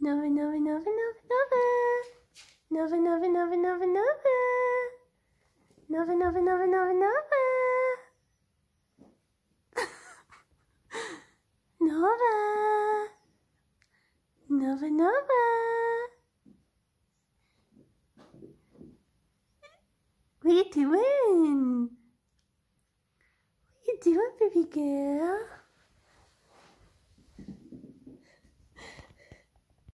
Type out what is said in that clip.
Nova, Nova, Nova, Nova, Nova. Nova, Nova, Nova, Nova, Nova. Nova, Nova, Nova, Nova, Nova. Nova. Nova, Nova. What are you doing? What are you doing, baby girl?